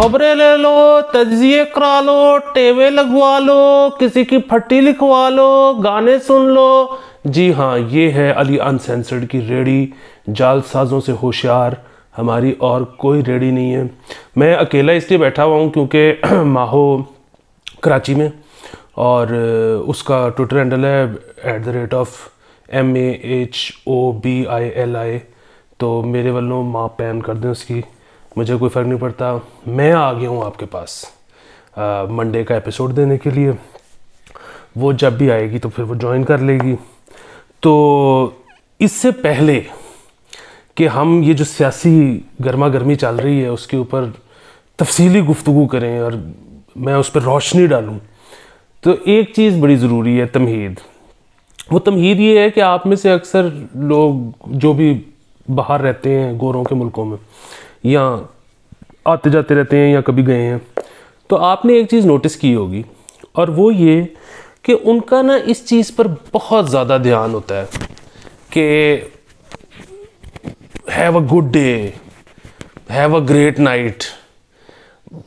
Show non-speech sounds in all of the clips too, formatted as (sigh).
खबरें ले लो तजिए करा लो टेवे लगवा लो किसी की फट्टी लिखवा लो गाने सुन लो जी हाँ ये है अली अनसेंसर्ड की रेडी जालसाजों से होशियार हमारी और कोई रेडी नहीं है मैं अकेला इसलिए बैठा हुआ हूँ क्योंकि (clears throat) माहो कराची में और उसका ट्विटर हैंडल है at the rate of M A H O B I L I तो मेरे वालों माँ पैन कर दें उसकी मुझे कोई फ़र्क नहीं पड़ता मैं आ गया हूँ आपके पास मंडे का एपिसोड देने के लिए वो जब भी आएगी तो फिर वो ज्वाइन कर लेगी तो इससे पहले कि हम ये जो सियासी गर्मा गर्मी चल रही है उसके ऊपर तफसीली गुफ्तु करें और मैं उस पर रोशनी डालूँ तो एक चीज़ बड़ी ज़रूरी है तमहीद वो तमहीद ये है कि आप में से अक्सर लोग जो भी बाहर रहते हैं गोरों के मुल्कों में या आते जाते रहते हैं या कभी गए हैं तो आपने एक चीज़ नोटिस की होगी और वो ये कि उनका ना इस चीज़ पर बहुत ज़्यादा ध्यान होता है कि have a good day have a great night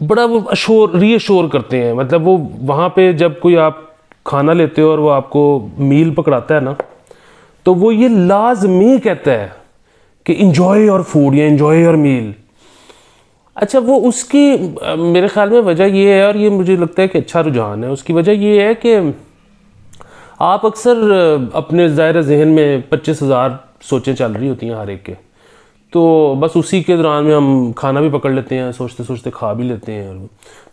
बड़ा वो अशोर रीअशोर करते हैं मतलब वो वहाँ पे जब कोई आप खाना लेते हो और वो आपको मील पकड़ाता है ना तो वो ये लाजमी कहता है कि इन्जॉय योर फूड या इन्जॉय योर मील अच्छा वो उसकी मेरे ख्याल में वजह ये है और ये मुझे लगता है कि अच्छा रुझान है उसकी वजह ये है कि आप अक्सर अपने ज़ाहिर जहन में पच्चीस हज़ार सोचें चल रही होती हैं हर एक के तो बस उसी के दौरान में हम खाना भी पकड़ लेते हैं सोचते सोचते खा भी लेते हैं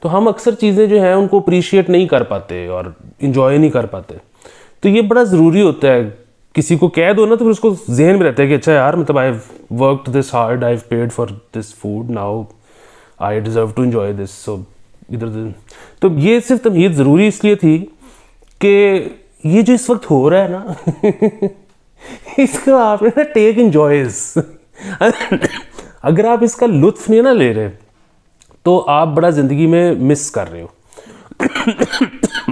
तो हम अक्सर चीज़ें जो हैं उनको अप्रीशिएट नहीं कर पाते और इन्जॉय नहीं कर पाते तो ये बड़ा ज़रूरी होता है किसी को कह दो ना तो फिर उसको जहन में रहता है कि अच्छा यार मतलब I work this hard I paid for this food now I deserve to enjoy this so इधर तो ये सिर्फ तमहीद ज़रूरी इसलिए थी कि ये जो इस वक्त हो रहा है ना (laughs) इसको आपने ना टेक इन्जॉयज (laughs) अगर आप इसका लुत्फ नहीं ना ले रहे तो आप बड़ा ज़िंदगी में मिस कर रहे हो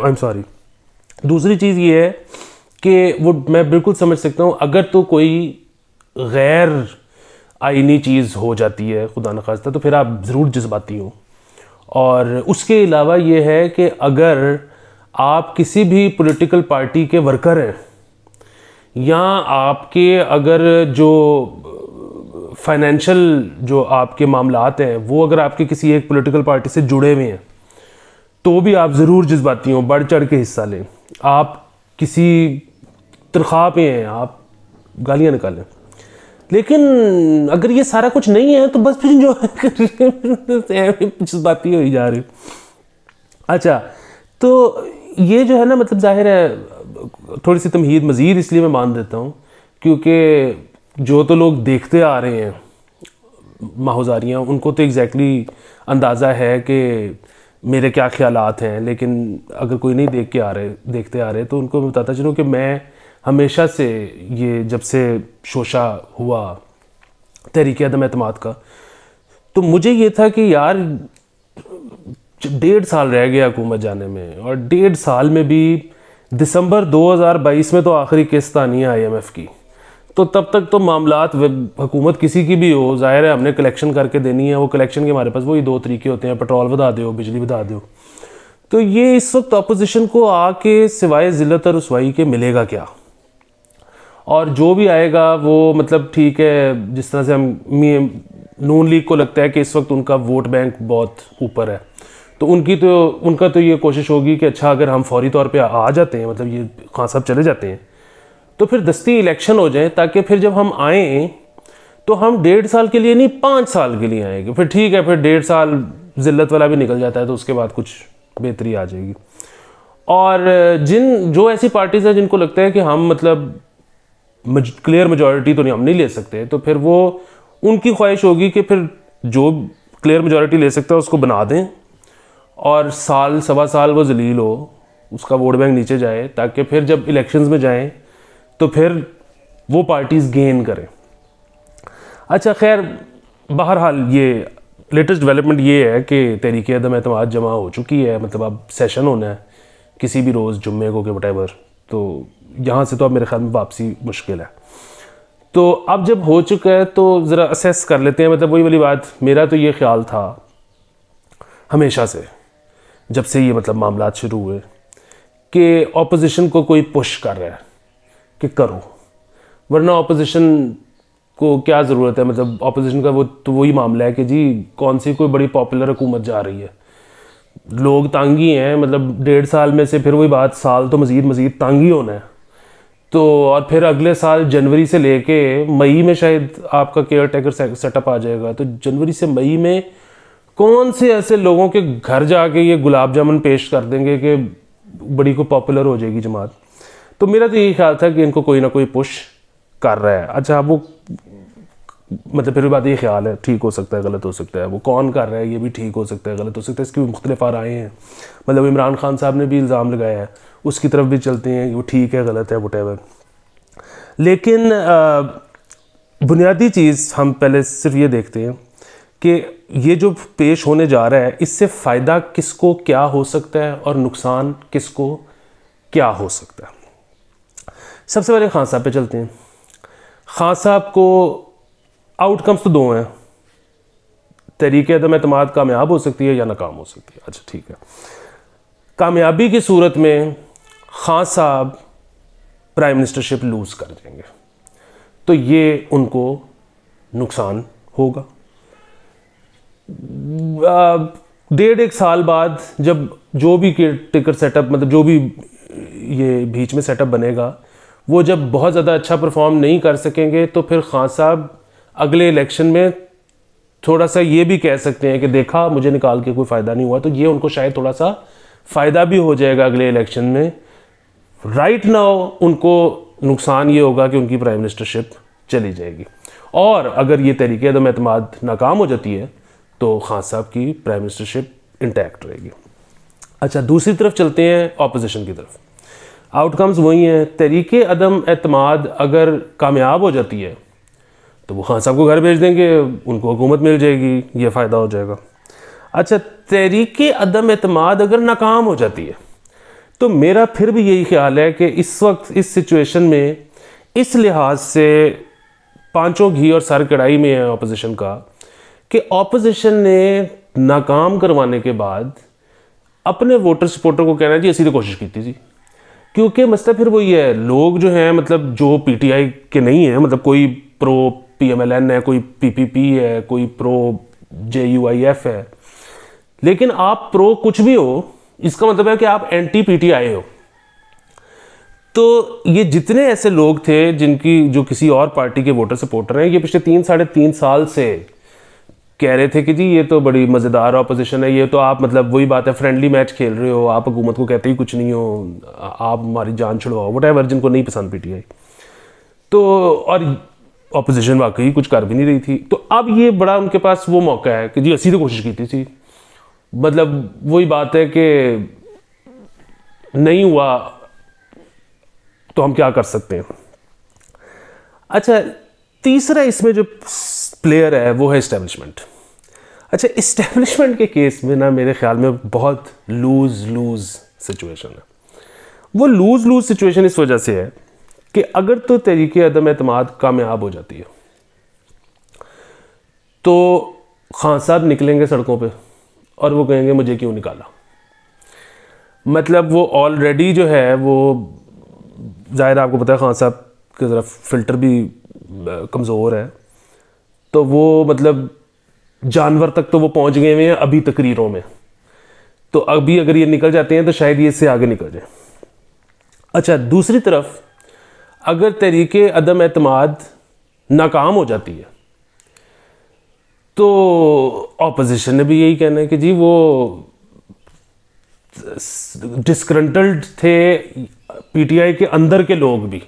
आई एम सॉरी दूसरी चीज़ ये है कि वो मैं बिल्कुल समझ सकता हूँ अगर तो कोई गैर आइनी चीज़ हो जाती है खुदा न खास्ता तो फिर आप ज़रूर जज्बाती हो और उसके अलावा ये है कि अगर आप किसी भी पॉलिटिकल पार्टी के वर्कर हैं या आपके अगर जो फाइनेंशियल जो आपके मामलात हैं वो अगर आपके किसी एक पॉलिटिकल पार्टी से जुड़े हुए हैं तो भी आप ज़रूर जज्बाती हो बढ़ चढ़ के हिस्सा लें आप किसी तनख्वाह पे हैं आप गालियाँ निकालें लेकिन अगर ये सारा कुछ नहीं है तो बस फिर जो ही हो ही जा रही अच्छा तो ये जो है ना मतलब जाहिर है थोड़ी सी तमहीद मज़ीद इसलिए मैं मान देता हूँ क्योंकि जो तो लोग देखते आ रहे हैं माहौजारियाँ उनको तो एग्जैक्टली exactly अंदाज़ा है कि मेरे क्या ख्याल हैं लेकिन अगर कोई नहीं देख के आ रहे देखते आ रहे तो उनको मैं बताता चलूँ कि मैं हमेशा से ये जब से शोशा हुआ तहरीक अदम अतमाद का तो मुझे ये था कि यार डेढ़ साल रह गया हुकूमत जाने में और डेढ़ साल में भी दिसंबर 2022 में तो आखिरी किस्त आनी है आई की तो तब तक तो मामला हुकूमत किसी की भी हो जाहिर है हमने कलेक्शन करके देनी है वो कलेक्शन के हमारे पास वही दो तरीके होते हैं पेट्रोल बता दो बिजली बता दो तो ये इस वक्त अपोजिशन को आके सिवाय ज़िलत और रसवाई के मिलेगा क्या और जो भी आएगा वो मतलब ठीक है जिस तरह से हम नून लीग को लगता है कि इस वक्त उनका वोट बैंक बहुत ऊपर है तो उनकी तो उनका तो ये कोशिश होगी कि अच्छा अगर हम फौरी तौर पे आ जाते हैं मतलब ये खान साहब चले जाते हैं तो फिर दस्ती इलेक्शन हो जाए ताकि फिर जब हम आएँ तो हम डेढ़ साल के लिए नहीं पाँच साल के लिए आएंगे फिर ठीक है फिर डेढ़ साल जिल्लत वाला भी निकल जाता है तो उसके बाद कुछ बेहतरी आ जाएगी और जिन जो ऐसी पार्टीज़ हैं जिनको लगता है कि हम मतलब क्लियर मेजोरिटी तो नहीं हम नहीं ले सकते तो फिर वो उनकी ख्वाहिश होगी कि फिर जो क्लियर मेजोरिटी ले सकता है उसको बना दें और साल सवा साल वो जलील हो उसका वोट बैंक नीचे जाए ताकि फिर जब इलेक्शंस में जाएं तो फिर वो पार्टीज़ गेन करें अच्छा खैर बहरहाल ये लेटेस्ट डेवलपमेंट ये है कि तहरीक अदम अतमाद जमा हो चुकी है मतलब अब सेशन होना है किसी भी रोज़ जुम्मे को के वटेवर तो यहाँ से तो अब मेरे ख्याल में वापसी मुश्किल है तो अब जब हो चुका है तो ज़रा असेस कर लेते हैं मतलब वही वाली बात मेरा तो ये ख्याल था हमेशा से जब से ये मतलब मामला शुरू हुए कि ऑपोजिशन को कोई पुश कर रहा है कि करो वरना ऑपोजिशन को क्या ज़रूरत है मतलब ऑपोजिशन का वो तो वही मामला है कि जी कौन सी कोई बड़ी पॉपुलर हुकूमत जा रही है लोग तंग हैं मतलब डेढ़ साल में से फिर वही बात साल तो मज़ीद मज़ीद तंग होना है तो और फिर अगले साल जनवरी से लेके मई में शायद आपका केयर टेकर सेटअप आ जाएगा तो जनवरी से मई में कौन से ऐसे लोगों के घर जाके ये गुलाब जामुन पेश कर देंगे कि बड़ी को पॉपुलर हो जाएगी जमात तो मेरा तो यही ख्याल था कि इनको कोई ना कोई पुश कर रहा है अच्छा वो मतलब फिर बात ये ख्याल है ठीक हो सकता है गलत हो सकता है वो कौन कर रहा है ये भी ठीक हो सकता है गलत हो सकता है इसकी भी मुख्तलिफ आए हैं मतलब इमरान खान साहब ने भी इल्ज़ाम लगाया है उसकी तरफ भी चलते हैं वो ठीक है गलत है वट लेकिन बुनियादी चीज़ हम पहले सिर्फ ये देखते हैं कि ये जो पेश होने जा रहा है इससे फ़ायदा किसको क्या हो सकता है और नुकसान किसको क्या हो सकता है सबसे पहले खान साहब पे चलते हैं खान साहब को आउटकम्स तो दो हैं तहरीक अदम तो अतमाद कामयाब हो सकती है या नाकाम हो सकती है अच्छा ठीक है कामयाबी की सूरत में खान साहब प्राइम मिनिस्टरशिप लूज़ कर देंगे तो ये उनको नुकसान होगा डेढ़ एक साल बाद जब जो भी टिकर सेटअप मतलब जो भी ये बीच में सेटअप बनेगा वो जब बहुत ज़्यादा अच्छा परफॉर्म नहीं कर सकेंगे तो फिर खान साहब अगले इलेक्शन में थोड़ा सा ये भी कह सकते हैं कि देखा मुझे निकाल के कोई फ़ायदा नहीं हुआ तो ये उनको शायद थोड़ा सा फ़ायदा भी हो जाएगा अगले इलेक्शन में राइट right नाउ उनको नुकसान ये होगा कि उनकी प्राइम मिनिस्टरशिप चली जाएगी और अगर ये तरीके तो अतमाद नाकाम हो जाती है तो खान साहब की प्राइम मिनिस्टरशिप इंटैक्ट रहेगी अच्छा दूसरी तरफ चलते हैं अपोजिशन की तरफ आउटकम्स वही हैं तरीके अदम अतमाद अगर कामयाब हो जाती है तो वो खान साहब को घर भेज देंगे उनको हुकूमत मिल जाएगी ये फ़ायदा हो जाएगा अच्छा तहरीक अदम अतमाद अगर नाकाम हो जाती है तो मेरा फिर भी यही ख्याल है कि इस वक्त इस सिचुएशन में इस लिहाज से पांचों घी और सर कढ़ाई में है ऑपोजिशन का कि ऑपोजिशन ने नाकाम करवाने के बाद अपने वोटर सपोर्टर को कहना चाहिए तो कोशिश की थी क्योंकि मसला फिर वही है लोग जो हैं मतलब जो पीटीआई के नहीं हैं मतलब कोई प्रो पीएमएलएन है कोई पीपीपी है कोई प्रो जे है लेकिन आप प्रो कुछ भी हो इसका मतलब है कि आप पी टी आए हो तो ये जितने ऐसे लोग थे जिनकी जो किसी और पार्टी के वोटर सपोर्टर हैं ये पिछले तीन साढ़े तीन साल से कह रहे थे कि जी ये तो बड़ी मज़ेदार अपोजिशन है ये तो आप मतलब वही बात है फ्रेंडली मैच खेल रहे हो आप हुकूमत को कहते ही कुछ नहीं हो आप हमारी जान छुड़वाओ वट एवर जिनको नहीं पसंद पी टी आई तो और अपोजिशन वाकई कुछ कर भी नहीं रही थी तो अब ये बड़ा उनके पास वो मौका है कि जी असी तो कोशिश की थी मतलब वही बात है कि नहीं हुआ तो हम क्या कर सकते हैं अच्छा तीसरा इसमें जो प्लेयर है वो है इस्टेब्लिशमेंट अच्छा इस्टेब्लिशमेंट के केस में ना मेरे ख्याल में बहुत लूज़ लूज़ सिचुएशन है वो लूज़ लूज़ सिचुएशन इस वजह से है कि अगर तो तहरीक अदम अतमाद कामयाब हो जाती है तो खान साहब निकलेंगे सड़कों पे और वो कहेंगे मुझे क्यों निकाला मतलब वो ऑलरेडी जो है वो ज़ाहिर आपको पता है खान साहब के ज़रा फ़िल्टर भी कमज़ोर है तो वो मतलब जानवर तक तो वो पहुंच गए हुए हैं अभी तकरीरों में तो अभी अगर ये निकल जाते हैं तो शायद ये इससे आगे निकल जाए अच्छा दूसरी तरफ अगर तरीके अदम अतमाद नाकाम हो जाती है तो ऑपोजिशन ने भी यही कहना है कि जी वो डिस्क्रंटल्ड थे पीटीआई के अंदर के लोग भी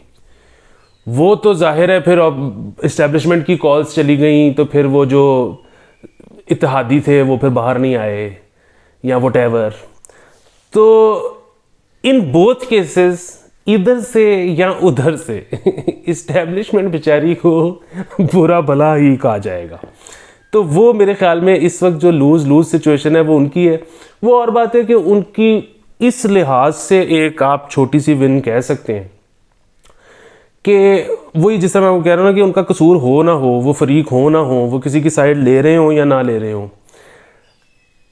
वो तो जाहिर है फिर इस्टेब्लिशमेंट की कॉल्स चली गई तो फिर वो जो इतिहादी थे वो फिर बाहर नहीं आए या वट तो इन बोथ केसेस इधर से या उधर से इस्टेब्लिशमेंट बेचारी को बुरा भला ही कहा जाएगा तो वो मेरे ख्याल में इस वक्त जो लूज़ लूज सिचुएशन है वो उनकी है वो और बात है कि उनकी इस लिहाज से एक आप छोटी सी विन कह सकते हैं कि वही जिस समय मैं कह रहा हूँ ना कि उनका कसूर हो ना हो वो फरीक हो ना हो वो किसी की साइड ले रहे हों या ना ले रहे हों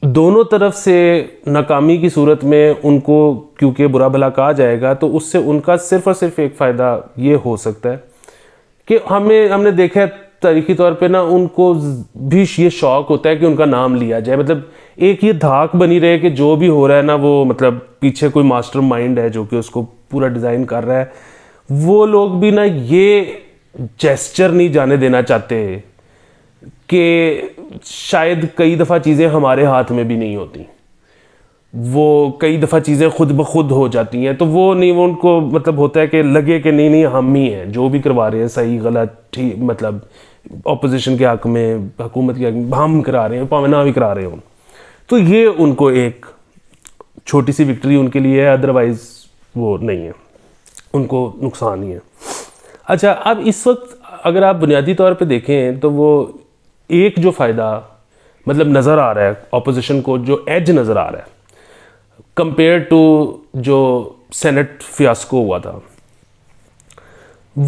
दोनों तरफ से नाकामी की सूरत में उनको क्योंकि बुरा भला कहा जाएगा तो उससे उनका सिर्फ और सिर्फ एक फ़ायदा ये हो सकता है कि हमें हमने देखा है तारीखी तौर पे ना उनको भी ये शौक़ होता है कि उनका नाम लिया जाए मतलब एक ये धाक बनी रहे कि जो भी हो रहा है ना वो मतलब पीछे कोई मास्टर माइंड है जो कि उसको पूरा डिज़ाइन कर रहा है वो लोग भी ना ये जेस्चर नहीं जाने देना चाहते कि शायद कई दफ़ा चीज़ें हमारे हाथ में भी नहीं होती वो कई दफ़ा चीज़ें खुद ब खुद हो जाती हैं तो वो नहीं वो उनको मतलब होता है कि लगे कि नहीं नहीं हम ही हैं जो भी करवा रहे हैं सही गलत ठीक मतलब अपोजिशन के हक में हुकूमत के हक में हम करा रहे हैं पावना ना भी करा रहे हों तो ये उनको एक छोटी सी विक्ट्री उनके लिए है अदरवाइज़ वो नहीं है उनको नुकसान ही है अच्छा अब इस वक्त अगर आप बुनियादी तौर पे देखें तो वो एक जो फ़ायदा मतलब नज़र आ रहा है अपोजिशन को जो एज नज़र आ रहा है कंपेयर टू जो सेनेट फियास्को हुआ था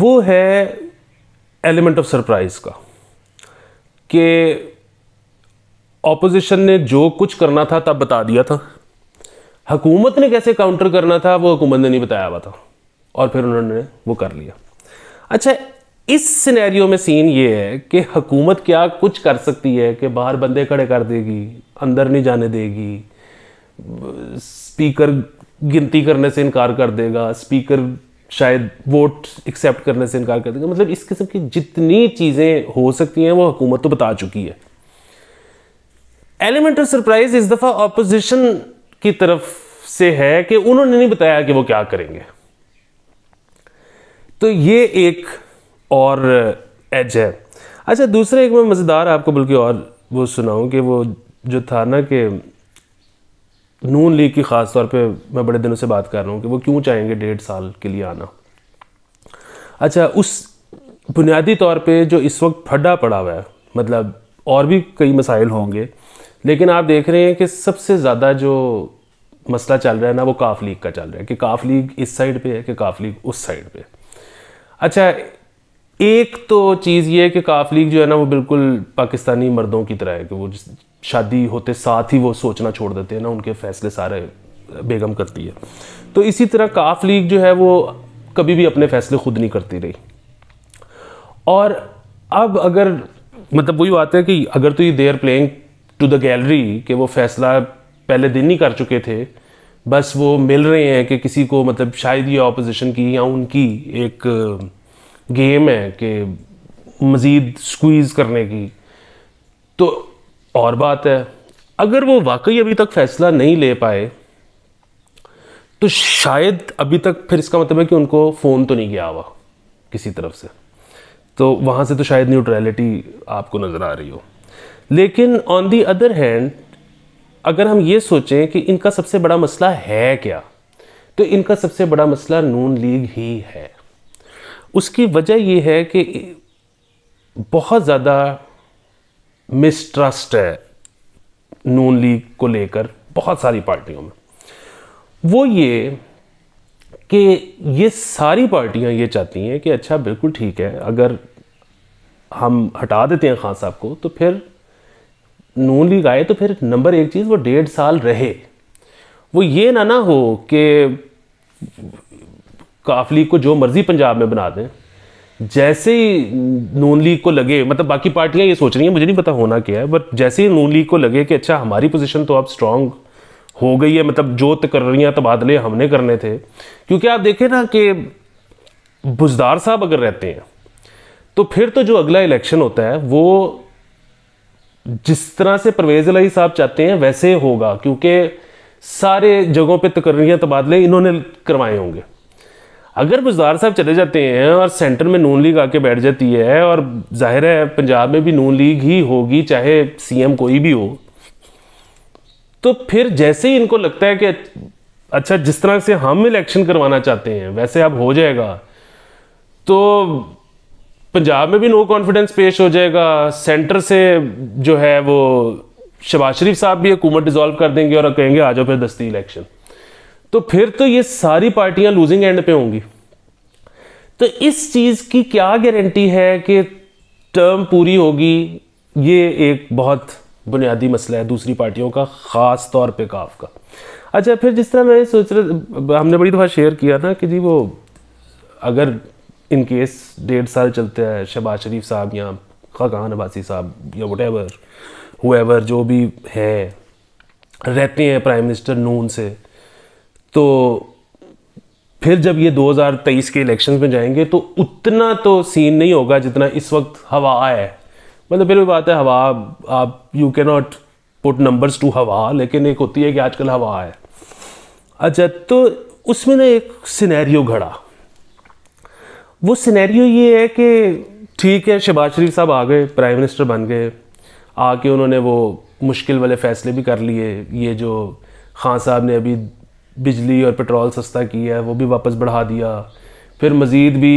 वो है एलिमेंट ऑफ सरप्राइज का कि ऑपोजिशन ने जो कुछ करना था तब बता दिया था हकूमत ने कैसे काउंटर करना था वो हुकूमत ने नहीं बताया हुआ था और फिर उन्होंने वो कर लिया अच्छा इस सिनेरियो में सीन ये है कि हुकूमत क्या कुछ कर सकती है कि बाहर बंदे खड़े कर देगी अंदर नहीं जाने देगी स्पीकर गिनती करने से इनकार कर देगा स्पीकर शायद वोट एक्सेप्ट करने से इनकार कर देगा मतलब इस किस्म की जितनी चीज़ें हो सकती हैं वो हुकूमत तो बता चुकी है एलिमेंट ऑफ सरप्राइज इस दफ़ा अपोजिशन की तरफ से है कि उन्होंने नहीं बताया कि वो क्या करेंगे तो ये एक और एज है अच्छा दूसरा एक मैं मज़ेदार आपको बल्कि और वो सुनाऊँ कि वो जो था ना कि नून लीग की ख़ास तौर पे मैं बड़े दिनों से बात कर रहा हूँ कि वो क्यों चाहेंगे डेढ़ साल के लिए आना अच्छा उस बुनियादी तौर पे जो इस वक्त फड्डा पड़ा हुआ है मतलब और भी कई मसाइल होंगे लेकिन आप देख रहे हैं कि सबसे ज़्यादा जो मसला चल रहा है ना वो काफ लीग का चल रहा है कि काफ लीग इस साइड पे है कि काफ लीग उस साइड पे अच्छा एक तो चीज़ ये है कि काफ लीग जो है ना वो बिल्कुल पाकिस्तानी मर्दों की तरह है कि वो शादी होते साथ ही वो सोचना छोड़ देते हैं ना उनके फैसले सारे बेगम करती है तो इसी तरह काफ लीग जो है वो कभी भी अपने फैसले खुद नहीं करती रही और अब अगर मतलब वही बात है कि अगर तो ये they're playing to the gallery कि वो फैसला पहले दिन ही कर चुके थे बस वो मिल रहे हैं कि किसी को मतलब शायद ये ऑपोजिशन की या उनकी एक गेम है कि मज़ीद स्क्वीज़ करने की तो और बात है अगर वो वाकई अभी तक फ़ैसला नहीं ले पाए तो शायद अभी तक फिर इसका मतलब है कि उनको फ़ोन तो नहीं गया हुआ किसी तरफ से तो वहाँ से तो शायद न्यूट्रलिटी आपको नज़र आ रही हो लेकिन ऑन दी अदर हैंड अगर हम ये सोचें कि इनका सबसे बड़ा मसला है क्या तो इनका सबसे बड़ा मसला नून लीग ही है उसकी वजह यह है कि बहुत ज़्यादा मिसट्रस्ट है नून लीग को लेकर बहुत सारी पार्टियों में वो ये कि ये सारी पार्टियां ये चाहती हैं कि अच्छा बिल्कुल ठीक है अगर हम हटा देते हैं खान साहब को तो फिर नून लीग आए तो फिर नंबर एक चीज़ वो डेढ़ साल रहे वो ये ना ना हो कि काफ लीग को जो मर्जी पंजाब में बना दें जैसे ही नून लीग को लगे मतलब बाकी पार्टियां ये सोच रही हैं मुझे नहीं पता होना क्या है बट जैसे ही नून लीग को लगे कि अच्छा हमारी पोजीशन तो अब स्ट्रांग हो गई है मतलब जो तकर्रियाँ तबादले हमने करने थे क्योंकि आप देखें ना कि बुजदार साहब अगर रहते हैं तो फिर तो जो अगला इलेक्शन होता है वो जिस तरह से परवेज़ अलाई साहब चाहते हैं वैसे होगा क्योंकि सारे जगहों पर तकर्रियाँ तबादले इन्होंने करवाए होंगे अगर बुजार साहब चले जाते हैं और सेंटर में नून लीग आके बैठ जाती है और जाहिर है पंजाब में भी नून लीग ही होगी चाहे सीएम कोई भी हो तो फिर जैसे ही इनको लगता है कि अच्छा जिस तरह से हम इलेक्शन करवाना चाहते हैं वैसे अब हो जाएगा तो पंजाब में भी नो कॉन्फिडेंस पेश हो जाएगा सेंटर से जो है वो शबाज शरीफ साहब भी हुकूमत डिज़ोल्व कर देंगे और कहेंगे आ जाओ फिर दस्ती इलेक्शन तो फिर तो ये सारी पार्टियां लूजिंग एंड पे होंगी तो इस चीज की क्या गारंटी है कि टर्म पूरी होगी ये एक बहुत बुनियादी मसला है दूसरी पार्टियों का ख़ास तौर पे काफ का अच्छा फिर जिस तरह मैं सोच रहा हमने बड़ी दफ़ा शेयर किया ना कि जी वो अगर इन केस डेढ़ साल चलते हैं शहबाज शरीफ साहब या खाकान अबासी साहब या वट एवर हुएवर जो भी हैं रहते हैं प्राइम मिनिस्टर नून से तो फिर जब ये 2023 के इलेक्शंस में जाएंगे तो उतना तो सीन नहीं होगा जितना इस वक्त हवा है मतलब फिर भी बात है हवा आप you can not put numbers to हवा लेकिन एक होती है कि आजकल हवा है अच्छा तो उसमें ना एक सिनेरियो घड़ा वो सिनेरियो ये है कि ठीक है शहबाज शरीफ साहब आ गए प्राइम मिनिस्टर बन गए आके उन्होंने वो मुश्किल वाले फैसले भी कर लिए ये जो खान साहब ने अभी बिजली और पेट्रोल सस्ता किया है वो भी वापस बढ़ा दिया फिर मज़ीद भी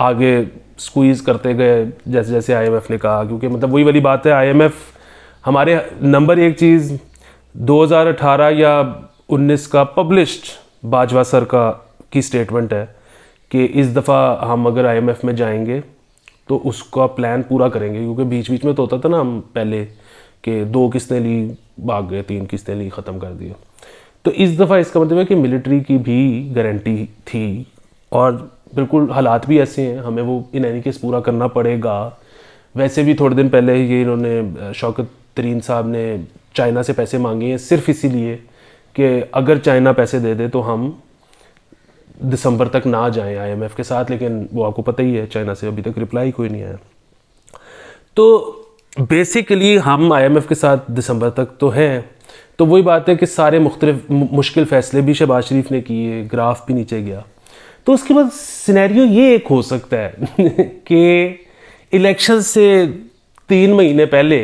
आगे स्क्वीज़ करते गए जैसे जैसे आईएमएफ ने कहा क्योंकि मतलब वही वाली बात है आईएमएफ हमारे नंबर एक चीज़ 2018 या 19 का पब्लिश्ड बाजवा सर का की स्टेटमेंट है कि इस दफ़ा हम अगर आईएमएफ में जाएंगे तो उसका प्लान पूरा करेंगे क्योंकि बीच बीच में तो होता था ना हम पहले कि दो किस्तें ली भाग गए तीन किस्तें ली ख़त्म कर दिया तो इस दफ़ा इसका मतलब है कि मिलिट्री की भी गारंटी थी और बिल्कुल हालात भी ऐसे हैं हमें वो इन एनी केस पूरा करना पड़ेगा वैसे भी थोड़े दिन पहले ये इन्होंने शौकत तरीन साहब ने चाइना से पैसे मांगे हैं सिर्फ इसीलिए कि अगर चाइना पैसे दे दे तो हम दिसंबर तक ना जाएं आईएमएफ के साथ लेकिन वो आपको पता ही है चाइना से अभी तक रिप्लाई कोई नहीं आया तो बेसिकली हम आईएमएफ के साथ दिसंबर तक तो हैं तो वही बात है कि सारे मुख्तलि मुश्किल फ़ैसले भी शहबाज शरीफ ने किए ग्राफ भी नीचे गया तो उसके बाद सिनेरियो ये एक हो सकता है (laughs) कि इलेक्शन से तीन महीने पहले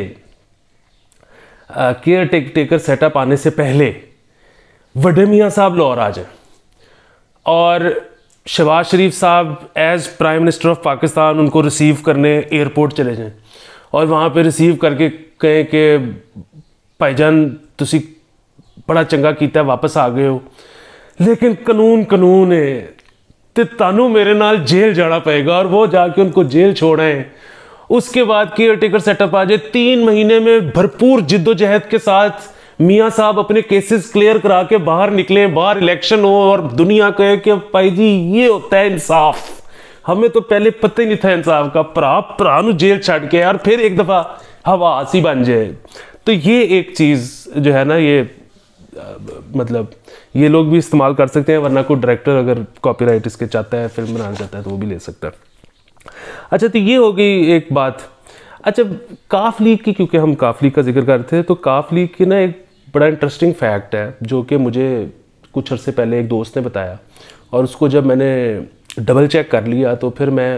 केयर टेक टेकर सेटअप आने से पहले वडे मियाँ साहब लाहौर आ जाए और शहबाज शरीफ साहब as prime minister of Pakistan उनको रिसीव करने एयरपोर्ट चले जाएं और वहाँ पे रिसीव करके कहें कि भाईजान ਤੁਸੀਂ ਬੜਾ ਚੰਗਾ ਕੀਤਾ ਵਾਪਸ ਆ ਗਏ ਹੋ ਲੇਕਿन ਕਾਨੂੰਨ ਕਾਨੂੰਨ ਹੈ ਤੇ ਤੁਹਾਨੂੰ ਮੇਰੇ ਨਾਲ ਜੇਲ੍ਹ ਜਾਣਾ ਪਏਗਾ और वो जाके उनको जेल छोड़ा है उसके बाद केयर टेकर सेटअप आ जाए तीन महीने में भरपूर जिद्दोजहद के साथ मियाँ साहब अपने केसेस क्लियर करा के बाहर निकले बाहर इलेक्शन हो और दुनिया कहे कि भाई जी ये होता है इंसाफ हमें तो पहले पता ही नहीं था इंसाफ का भरा भरा जेल छड़ के यार फिर एक दफा हवा सी बन जाए तो ये एक चीज़ जो है ना ये मतलब ये लोग भी इस्तेमाल कर सकते हैं वरना कोई डायरेक्टर अगर राइट इसके चाहता है फिल्म बनाना चाहता है तो वो भी ले सकता है अच्छा तो ये हो गई एक बात अच्छा काफ लीग की क्योंकि हम काफ लीग का जिक्र कर रहे थे तो काफ लीग की ना एक बड़ा इंटरेस्टिंग फैक्ट है जो कि मुझे कुछ अर्से पहले एक दोस्त ने बताया और उसको जब मैंने डबल चेक कर लिया तो फिर मैं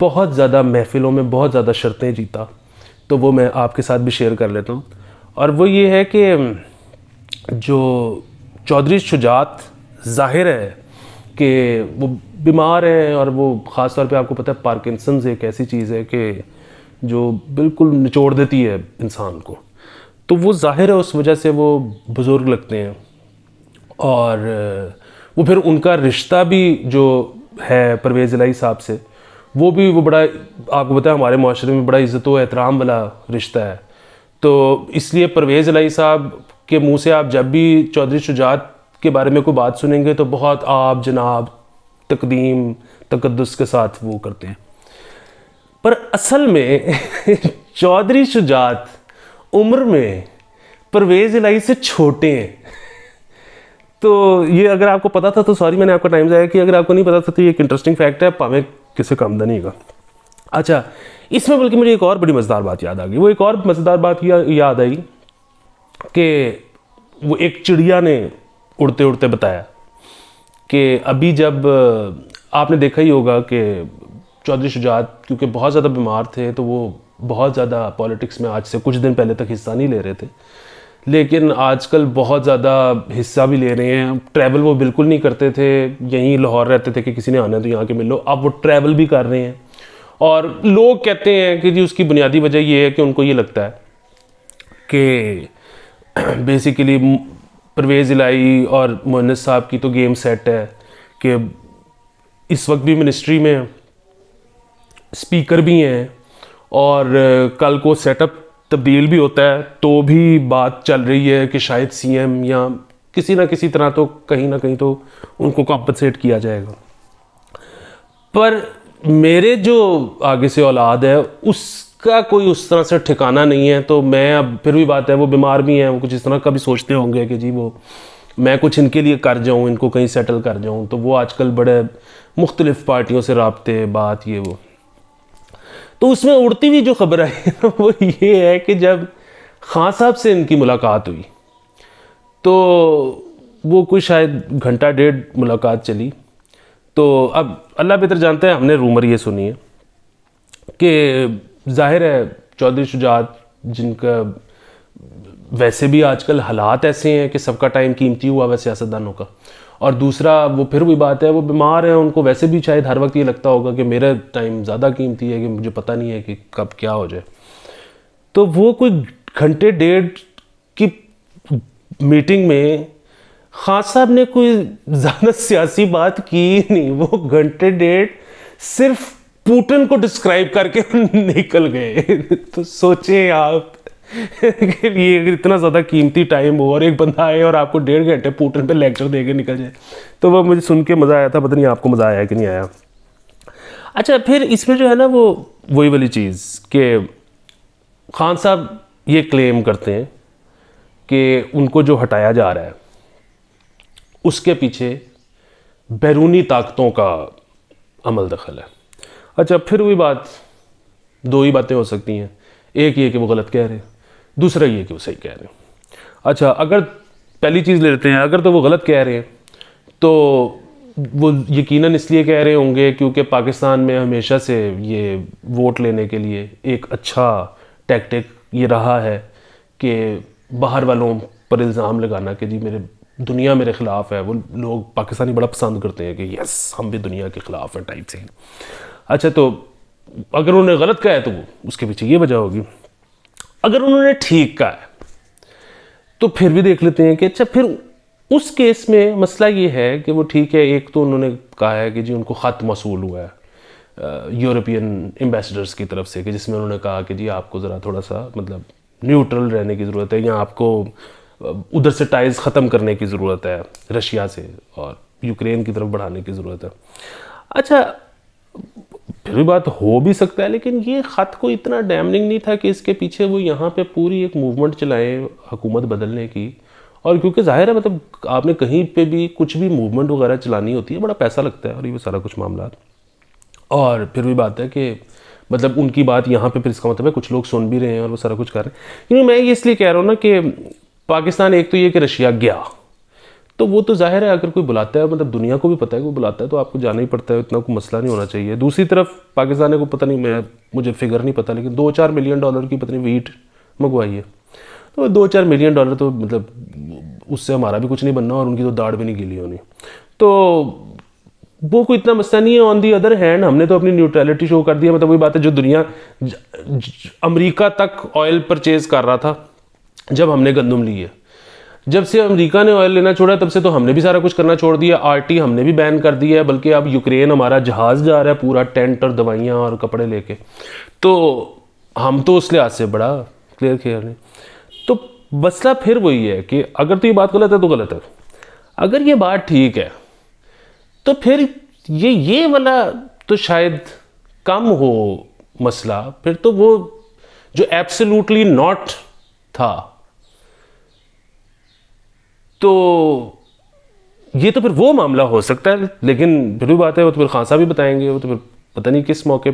बहुत ज़्यादा महफिलों में बहुत ज़्यादा शर्तें जीता तो वो मैं आपके साथ भी शेयर कर लेता हूँ और वो ये है कि जो चौधरी शुजात जाहिर है कि वो बीमार हैं और वो ख़ास तौर पे आपको पता है पार्किंसन्स एक ऐसी चीज़ है कि जो बिल्कुल निचोड़ देती है इंसान को तो वो जाहिर है उस वजह से वो बुज़ुर्ग लगते हैं और वो फिर उनका रिश्ता भी जो है परवेज़ इलाई साहब से वो भी वो बड़ा आपको पता है हमारे माशरे में बड़ा इज़्ज़त व एहतराम वाला रिश्ता है तो इसलिए परवेज़ अलाई साहब के मुँह से आप जब भी चौधरी शुजात के बारे में कोई बात सुनेंगे तो बहुत आप जनाब तकदीम तकदस के साथ वो करते हैं पर असल में (laughs) चौधरी शुजात उम्र में परवेज़ इलाही से छोटे हैं तो ये अगर आपको पता था तो सॉरी मैंने आपका टाइम जाया कि अगर आपको नहीं पता था तो ये एक इंटरेस्टिंग फैक्ट है पावे किसी का आमदनी का अच्छा इसमें बल्कि मुझे एक और बड़ी मज़ेदार बात याद आ गई वो एक और मज़ेदार बात या, याद आई कि वो एक चिड़िया ने उड़ते उड़ते बताया कि अभी जब आपने देखा ही होगा कि चौधरी शुजात क्योंकि बहुत ज़्यादा बीमार थे तो वो बहुत ज़्यादा पॉलिटिक्स में आज से कुछ दिन पहले तक हिस्सा नहीं ले रहे थे लेकिन आजकल बहुत ज़्यादा हिस्सा भी ले रहे हैं ट्रैवल वो बिल्कुल नहीं करते थे यहीं लाहौर रहते थे कि किसी ने आना है तो यहाँ के मिल लो अब वो ट्रैवल भी कर रहे हैं और लोग कहते हैं कि जी उसकी बुनियादी वजह ये है कि उनको ये लगता है कि बेसिकली परवेज़ इलाई और मोहन साहब की तो गेम सेट है कि इस वक्त भी मिनिस्ट्री में स्पीकर भी हैं और कल को सेटअप तब्दील भी होता है तो भी बात चल रही है कि शायद सीएम या किसी ना किसी तरह तो कहीं ना कहीं तो उनको कॉम्पनसेट किया जाएगा पर मेरे जो आगे से औलाद है उसका कोई उस तरह से ठिकाना नहीं है तो मैं अब फिर भी बात है वो बीमार भी हैं वो कुछ इस तरह का भी सोचते होंगे कि जी वो मैं कुछ इनके लिए कर जाऊँ इनको कहीं सेटल कर जाऊँ तो वो आजकल बड़े मुख्तलिफ़ पार्टियों से रबते बात ये वो तो उसमें उड़ती हुई जो खबर आई (laughs) वो ये है कि जब खान साहब से इनकी मुलाकात हुई तो वो कोई शायद घंटा डेढ़ मुलाकात चली तो अब अल्लाह बेहतर जानते हैं हमने रूमर ये सुनी है कि जाहिर है चौधरी शुजात जिनका वैसे भी आजकल हालात ऐसे हैं कि सबका टाइम कीमती हुआ वह सियासतदानों का और दूसरा वो फिर भी बात है वो बीमार हैं उनको वैसे भी शायद हर वक्त ये लगता होगा कि मेरा टाइम ज़्यादा कीमती है कि मुझे पता नहीं है कि कब क्या हो जाए तो वो कोई घंटे डेढ़ की मीटिंग में खान साहब ने कोई ज़्यादा सियासी बात की नहीं वो घंटे डेढ़ सिर्फ पुटिन को डिस्क्राइब करके (laughs) निकल गए तो सोचें आप के लिए अगर इतना ज़्यादा कीमती टाइम हो और एक बंदा आए और आपको डेढ़ घंटे पोर्टल पे लेक्चर दे के निकल जाए तो वह मुझे सुन के मज़ा आया था पता नहीं आपको मज़ा आया कि नहीं आया अच्छा फिर इसमें जो है ना वो वही वाली चीज़ कि खान साहब ये क्लेम करते हैं कि उनको जो हटाया जा रहा है उसके पीछे बैरूनी ताकतों का अमल दखल है अच्छा फिर वही बात दो ही बातें हो सकती हैं एक ये कि वो गलत कह रहे हैं दूसरा ये कि वो सही कह रहे हैं अच्छा अगर पहली चीज़ ले लेते हैं अगर तो वो गलत कह रहे हैं तो वो यकीनन इसलिए कह रहे होंगे क्योंकि पाकिस्तान में हमेशा से ये वोट लेने के लिए एक अच्छा टैक्टिक ये रहा है कि बाहर वालों पर इल्ज़ाम लगाना कि जी मेरे दुनिया मेरे ख़िलाफ़ है वो लोग पाकिस्तानी बड़ा पसंद करते हैं कि यस हम भी दुनिया के ख़िलाफ़ हैं टाइप से अच्छा तो अगर उन्हें गलत कहा है तो उसके पीछे ये वजह होगी अगर उन्होंने ठीक कहा है तो फिर भी देख लेते हैं कि अच्छा फिर उस केस में मसला ये है कि वो ठीक है एक तो उन्होंने कहा है कि जी उनको ख़त मौसूल हुआ है यूरोपियन एम्बेसडर्स की तरफ से कि जिसमें उन्होंने कहा कि जी आपको ज़रा थोड़ा सा मतलब न्यूट्रल रहने की ज़रूरत है या आपको उधर से टाइज ख़त्म करने की ज़रूरत है रशिया से और यूक्रेन की तरफ बढ़ाने की ज़रूरत है अच्छा फिर भी बात हो भी सकता है लेकिन ये ख़त को इतना डैमनिंग नहीं था कि इसके पीछे वो यहाँ पे पूरी एक मूवमेंट चलाएं हुकूमत बदलने की और क्योंकि जाहिर है मतलब आपने कहीं पे भी कुछ भी मूवमेंट वगैरह चलानी होती है बड़ा पैसा लगता है और ये सारा कुछ मामला और फिर भी बात है कि मतलब उनकी बात यहाँ पे फिर इसका मतलब है कुछ लोग सुन भी रहे हैं और वो सारा कुछ कर रहे हैं क्योंकि मैं ये इसलिए कह रहा हूँ ना कि पाकिस्तान एक तो ये कि रशिया गया तो वो तो जाहिर है अगर कोई बुलाता है मतलब दुनिया को भी पता है कोई बुलाता है तो आपको जाना ही पड़ता है इतना कोई मसला नहीं होना चाहिए दूसरी तरफ पाकिस्तान को पता नहीं मैं मुझे फिगर नहीं पता लेकिन दो चार मिलियन डॉलर की पता नहीं वीट मंगवाई है तो दो चार मिलियन डॉलर तो मतलब उससे हमारा भी कुछ नहीं बनना और उनकी तो दाढ़ भी नहीं गिली होनी तो वो कोई इतना मसला नहीं है ऑन दी अदर हैंड हमने तो अपनी न्यूट्रलिटी शो कर दिया मतलब वही बात है जो दुनिया अमरीका तक ऑयल परचेज कर रहा था जब हमने गंदम ली है जब से अमेरिका ने ऑयल लेना छोड़ा तब से तो हमने भी सारा कुछ करना छोड़ दिया आरटी हमने भी बैन कर दिया है बल्कि अब यूक्रेन हमारा जहाज़ जा रहा है पूरा टेंट और दवाइयाँ और कपड़े लेके तो हम तो उस लिहाज से बड़ा क्लियर खेल रहे तो मसला फिर वही है कि अगर तो ये बात गलत है तो गलत है अगर ये बात ठीक है तो फिर ये ये वाला तो शायद कम हो मसला फिर तो वो जो एब्सोल्युटली नॉट था तो ये तो फिर वो मामला हो सकता है लेकिन फिर भी बात है वो तो फिर खान साहब बताएंगे वो तो फिर पता नहीं किस मौके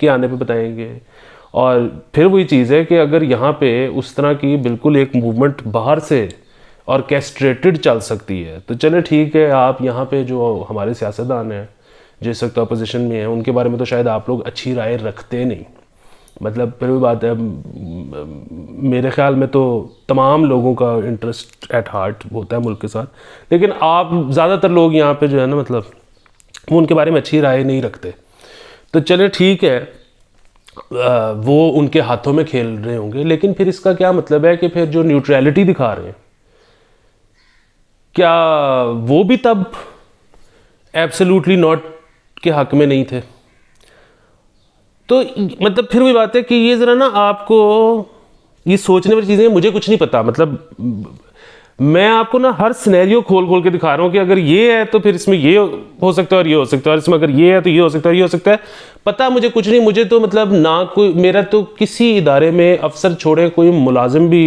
के आने पे बताएंगे और फिर वही चीज़ है कि अगर यहाँ पे उस तरह की बिल्कुल एक मूवमेंट बाहर से ऑर्केस्ट्रेटेड चल सकती है तो चले ठीक है आप यहाँ पे जो हमारे सियासतदान हैं जिस वक्त अपोजिशन में हैं उनके बारे में तो शायद आप लोग अच्छी राय रखते नहीं मतलब फिर भी बात है मेरे ख्याल में तो तमाम लोगों का इंटरेस्ट एट हार्ट होता है मुल्क के साथ लेकिन आप ज़्यादातर लोग यहाँ पे जो है ना मतलब वो उनके बारे में अच्छी राय नहीं रखते तो चले ठीक है आ, वो उनके हाथों में खेल रहे होंगे लेकिन फिर इसका क्या मतलब है कि फिर जो न्यूट्रैलिटी दिखा रहे हैं क्या वो भी तब एब्सोल्युटली नॉट के हक में नहीं थे तो मतलब फिर वही बात है कि ये ज़रा ना आपको ये सोचने वाली चीज़ें मुझे कुछ नहीं पता मतलब मैं आपको ना हर स्नैरियो खोल खोल के दिखा रहा हूँ कि अगर ये है तो फिर इसमें ये हो सकता है और ये हो सकता है और इसमें अगर ये है तो ये हो सकता है ये हो सकता है पता मुझे कुछ नहीं मुझे तो मतलब ना कोई मेरा तो किसी इदारे में अफसर छोड़े कोई मुलाजिम भी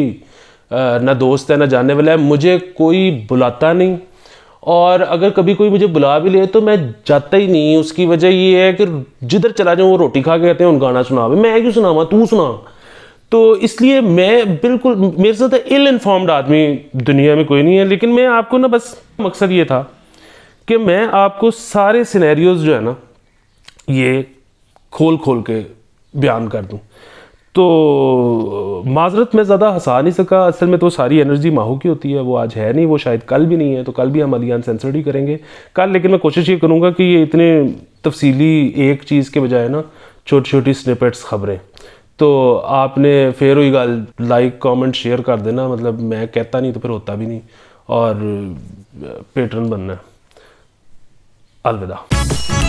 ना दोस्त है ना जानने वाला है मुझे कोई बुलाता नहीं और अगर कभी कोई मुझे बुला भी ले तो मैं जाता ही नहीं उसकी वजह ये है कि जिधर चला जाऊँ वो रोटी खा के कहते हैं उन गाना सुना मैं क्यों सुनावा तू सुना तो इसलिए मैं बिल्कुल मेरे साथ इल इन्फॉर्म्ड आदमी दुनिया में कोई नहीं है लेकिन मैं आपको ना बस मकसद ये था कि मैं आपको सारे सिनेरियोज जो है ना ये खोल खोल के बयान कर दूँ तो माजरत में ज़्यादा हंसा नहीं सका असल में तो सारी एनर्जी माहू की होती है वो आज है नहीं वो शायद कल भी नहीं है तो कल भी हम अलियान सेंसर्ड ही करेंगे कल लेकिन मैं कोशिश ये करूँगा कि ये इतने तफसीली एक चीज़ के बजाय ना छोटी छोटी स्निपेट्स खबरें तो आपने फिर हुई गल लाइक कमेंट शेयर कर देना मतलब मैं कहता नहीं तो फिर होता भी नहीं और पेटर्न बनना अलविदा